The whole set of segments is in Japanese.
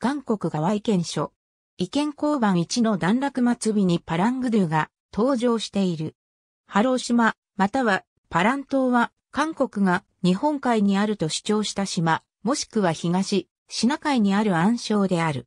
韓国側意見書。意見交番1の段落末尾にパラングドゥが登場している。ハロー島、またはパラン島は韓国が日本海にあると主張した島、もしくは東、シナ海にある暗礁である。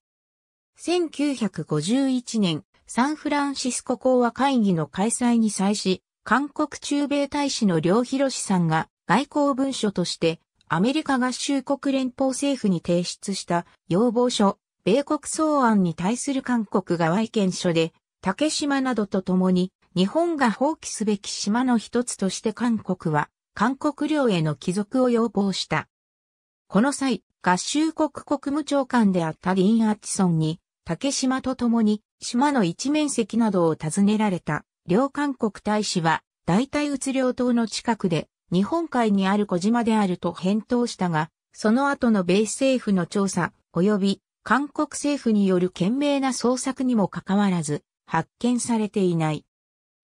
1951年、サンフランシスコ講和会議の開催に際し、韓国駐米大使の両広志さんが外交文書としてアメリカ合衆国連邦政府に提出した要望書、米国草案に対する韓国側意見書で、竹島などと共に日本が放棄すべき島の一つとして韓国は、韓国領への帰属を要望した。この際、合衆国国務長官であったリン・アッチソンに、竹島と共に島の一面積などを尋ねられた両韓国大使は、代替うつ領島の近くで日本海にある小島であると返答したが、その後の米政府の調査、及び韓国政府による懸命な捜索にもかかわらず、発見されていない。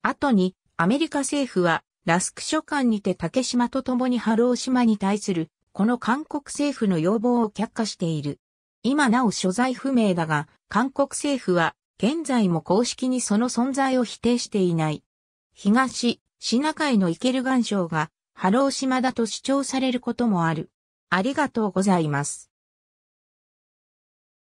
後に、アメリカ政府は、ラスク書館にて竹島と共に波浪島に対する、この韓国政府の要望を却下している。今なお所在不明だが、韓国政府は、現在も公式にその存在を否定していない。東、シナ海のイケル岩礁がハロー島だと主張されることもある。ありがとうございます。